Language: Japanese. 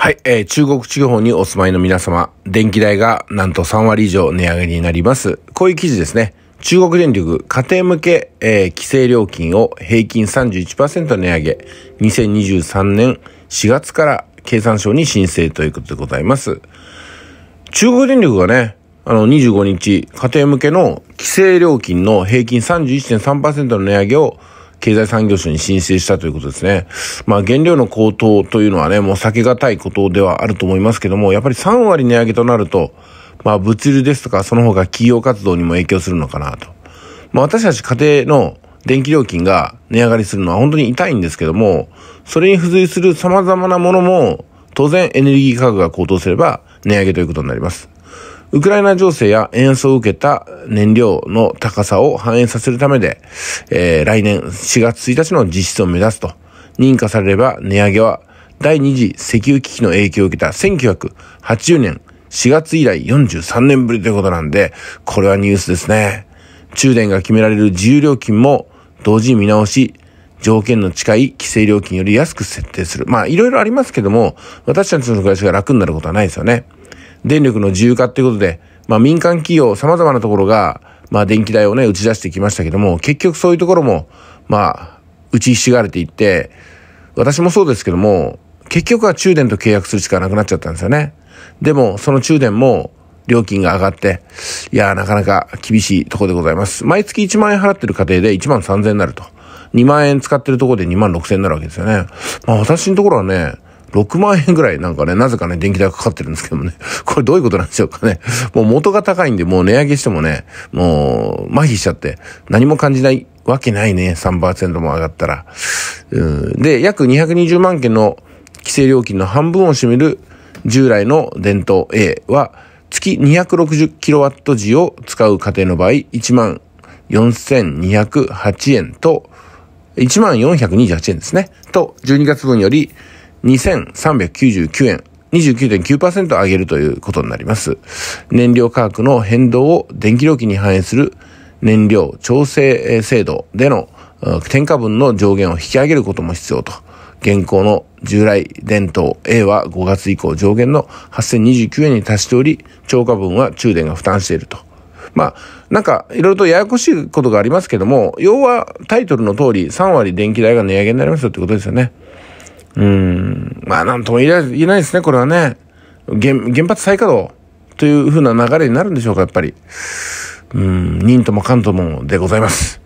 はい、えー、中国地方にお住まいの皆様、電気代がなんと3割以上値上げになります。こういう記事ですね。中国電力家庭向け、えー、規制料金を平均31%値上げ、2023年4月から経産省に申請ということでございます。中国電力がね、あの25日、家庭向けの規制料金の平均31.3%の値上げを経済産業省に申請したということですね。まあ、原料の高騰というのはね、もう避けがたいことではあると思いますけども、やっぱり3割値上げとなると、まあ、物流ですとか、その他企業活動にも影響するのかなと。まあ、私たち家庭の電気料金が値上がりするのは本当に痛いんですけども、それに付随する様々なものも、当然エネルギー価格が高騰すれば値上げということになります。ウクライナ情勢や円安を受けた燃料の高さを反映させるためで、えー、来年4月1日の実質を目指すと。認可されれば値上げは第2次石油危機の影響を受けた1980年4月以来43年ぶりということなんで、これはニュースですね。中電が決められる自由料金も同時に見直し、条件の近い規制料金より安く設定する。まあ、いろいろありますけども、私たちの暮らしが楽になることはないですよね。電力の自由化っていうことで、まあ、民間企業、様々なところが、まあ、電気代をね、打ち出してきましたけども、結局そういうところも、まあ、打ちひしがれていって、私もそうですけども、結局は中電と契約するしかなくなっちゃったんですよね。でも、その中電も、料金が上がって、いやー、なかなか厳しいとこでございます。毎月1万円払ってる家庭で1万3000円になると。2万円使ってるとこで2万6000円になるわけですよね。まあ私のところはね、6万円ぐらいなんかね、なぜかね、電気代がかかってるんですけどもね、これどういうことなんでしょうかね。もう元が高いんで、もう値上げしてもね、もう、麻痺しちゃって、何も感じないわけないね、3%も上がったら。うん、で、約220万件の規制料金の半分を占める従来の電灯 A は、月 260kW 時を使う家庭の場合、14,208円と、1万4 2 8円ですね。と、12月分より、2399円。29.9%上げるということになります。燃料価格の変動を電気料金に反映する燃料調整制度での添加分の上限を引き上げることも必要と。現行の従来電灯 A は5月以降上限の8029円に達しており、超過分は中電が負担していると。まあ、なんか、いろいろとややこしいことがありますけども、要はタイトルの通り3割電気代が値上げになりますよってことですよね。うん、まあなんとも言えないですね、これはね。原原発再稼働というふうな流れになるんでしょうか、やっぱり。うん、忍ともかんともでございます。